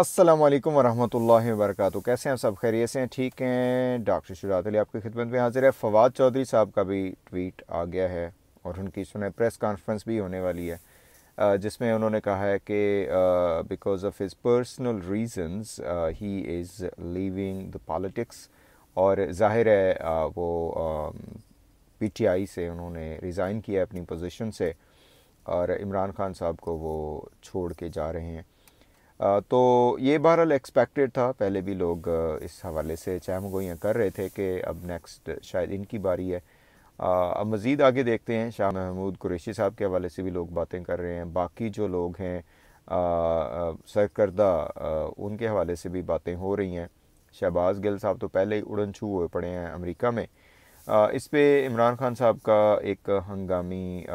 अस्सलाम वालेकुम वरहमतुल्लाहि वबरकत कैसे हैं सब खैरियत से हैं ठीक हैं डॉक्टर शुरात अली आपकी खिदमत में हाजिर है फवाद चौधरी साहब का भी ट्वीट आ गया है और उनकी इस प्रेस कॉन्फ्रेंस भी होने वाली है जिसमें उन्होंने कहा है कि because of his personal reasons he is leaving the politics और जाहिर है वो पी टी आई से उन्होंने रिज़ाइन किया अपनी पोजिशन से और इमरान खान साहब को वो छोड़ के जा रहे हैं तो ये बहरहाल एक्सपेक्टेड था पहले भी लोग इस हवाले से गोइयाँ कर रहे थे कि अब नेक्स्ट शायद इनकी बारी है अब मज़ीद आगे देखते हैं शाह महमूद कुरेशी साहब के हवाले से भी लोग बातें कर रहे हैं बाकी जो लोग हैं सरकर्दा उनके हवाले से भी बातें हो रही हैं शहबाज गिल साहब तो पहले ही उड़न छू हुए पड़े हैं अमरीका में आ, इस पर इमरान खान साहब का एक हंगामी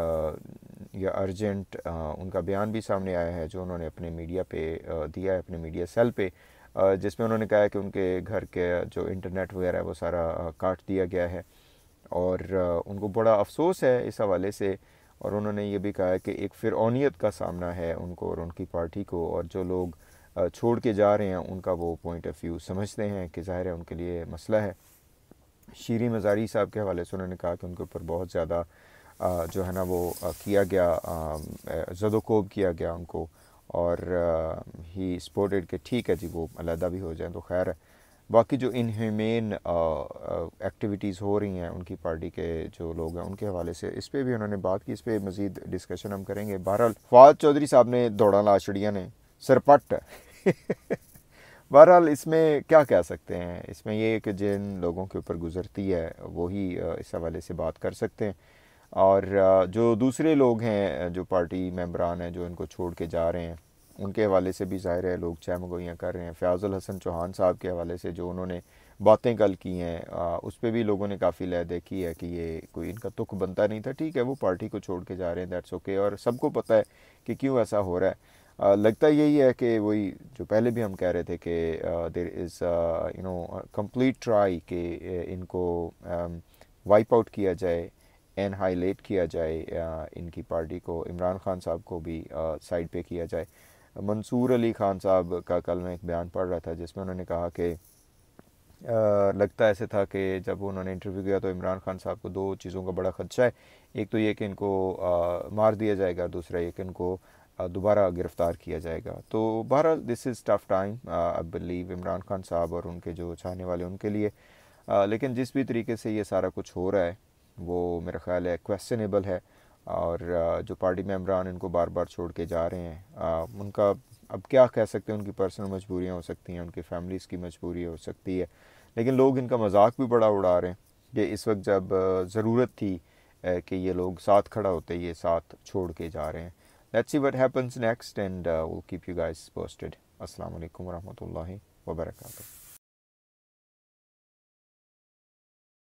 या अर्जेंट उनका बयान भी सामने आया है जो उन्होंने अपने मीडिया पे दिया है अपने मीडिया सेल पे जिसमें उन्होंने कहा है कि उनके घर के जो इंटरनेट वगैरह है वो सारा काट दिया गया है और उनको बड़ा अफसोस है इस हवाले से और उन्होंने ये भी कहा है कि एक फिरौनीत का सामना है उनको और उनकी पार्टी को और जो लोग छोड़ के जा रहे हैं उनका वो पॉइंट ऑफ व्यू समझते हैं कि ज़ाहिर है उनके लिए मसला है शीरी मज़ारी साहब के हवाले से उन्होंने कहा कि उनके ऊपर बहुत ज़्यादा जो है ना वो किया गया जदोकोब किया गया उनको और ही स्पोर्टेड कि ठीक है जी वो अलहदा भी हो जाए तो खैर है बाकी जो इनह्यूमेन एक्टिविटीज़ हो रही हैं उनकी पार्टी के जो लोग हैं उनके हवाले से इस पर भी उन्होंने बात की इस पर मज़ीद डिस्कशन हम करेंगे बहरहाल फवाद चौधरी साहब ने दौड़ा लाशड़िया ने सरपट बहरहाल इसमें क्या कह सकते हैं इसमें ये कि जिन लोगों के ऊपर गुजरती है वही इस हवाले से बात कर सकते हैं और जो दूसरे लोग हैं जो पार्टी मेंबरान हैं जो इनको छोड़ के जा रहे हैं उनके हवाले से भी ज़ाहिर है लोग चहमगोयाँ कर रहे हैं फ़याज़ुल हसन चौहान साहब के हवाले से जो उन्होंने बातें कल की हैं उस पर भी लोगों ने काफ़ी लह देखी है कि ये कोई इनका तुख बनता नहीं था ठीक है वो पार्टी को छोड़ के जा रहे हैं दैट्स ओके और सबको पता है कि क्यों ऐसा हो रहा है आ, लगता यही है कि वही जो पहले भी हम कह रहे थे कि there is you know complete try कि इनको वाइप आउट किया जाए हाईलाइट किया जाए इनकी पार्टी को इमरान खान साहब को भी साइड पे किया जाए मंसूर अली खान साहब का कल मैं एक बयान पढ़ रहा था जिसमें उन्होंने कहा कि लगता ऐसे था कि जब उन्होंने इंटरव्यू किया तो इमरान खान साहब को दो चीज़ों का बड़ा खदशा है एक तो ये कि इनको आ, मार दिया जाएगा दूसरा ये कि इनको दोबारा गिरफ़्तार किया जाएगा तो बहर this is tough time I believe Imran Khan साहब और उनके जो चाहने वाले उनके लिए आ, लेकिन जिस भी तरीके से ये सारा कुछ हो रहा है वो मेरा ख्याल है क्वेश्चनेबल है और जो पार्टी मेम्बरान इनको बार बार छोड़ के जा रहे हैं उनका अब क्या कह सकते हैं उनकी पर्सनल मजबूरियाँ हो सकती हैं उनकी फैमिलीज़ की मजबूरी हो सकती है लेकिन लोग इनका मजाक भी बड़ा उड़ा रहे हैं कि इस वक्त जब ज़रूरत थी कि ये लोग साथ खड़ा होते ये साथ छोड़ के जा रहे हैं let's see what happens next and will keep you guys posted अस्सलाम वालेकुम रहमतुल्लाहि व बरकातहू